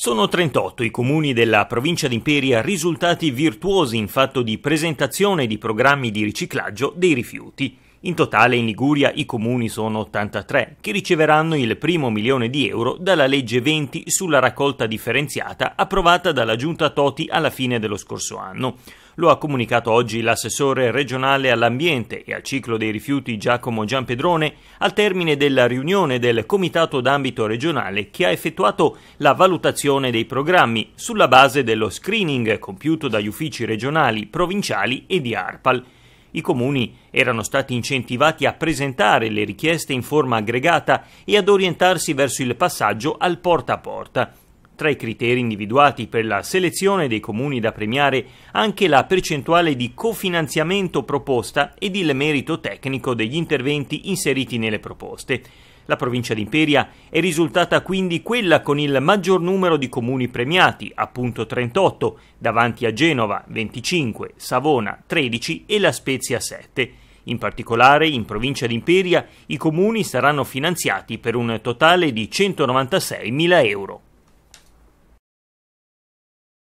Sono 38 i comuni della provincia di Imperia risultati virtuosi in fatto di presentazione di programmi di riciclaggio dei rifiuti. In totale in Liguria i comuni sono 83, che riceveranno il primo milione di euro dalla legge 20 sulla raccolta differenziata approvata dalla giunta Toti alla fine dello scorso anno. Lo ha comunicato oggi l'assessore regionale all'ambiente e al ciclo dei rifiuti Giacomo Giampedrone al termine della riunione del Comitato d'ambito regionale che ha effettuato la valutazione dei programmi sulla base dello screening compiuto dagli uffici regionali, provinciali e di ARPAL i comuni erano stati incentivati a presentare le richieste in forma aggregata e ad orientarsi verso il passaggio al porta a porta tra i criteri individuati per la selezione dei comuni da premiare anche la percentuale di cofinanziamento proposta ed il merito tecnico degli interventi inseriti nelle proposte. La provincia di è risultata quindi quella con il maggior numero di comuni premiati, appunto 38, davanti a Genova 25, Savona 13 e La Spezia 7. In particolare, in provincia di i comuni saranno finanziati per un totale di 196.000 euro.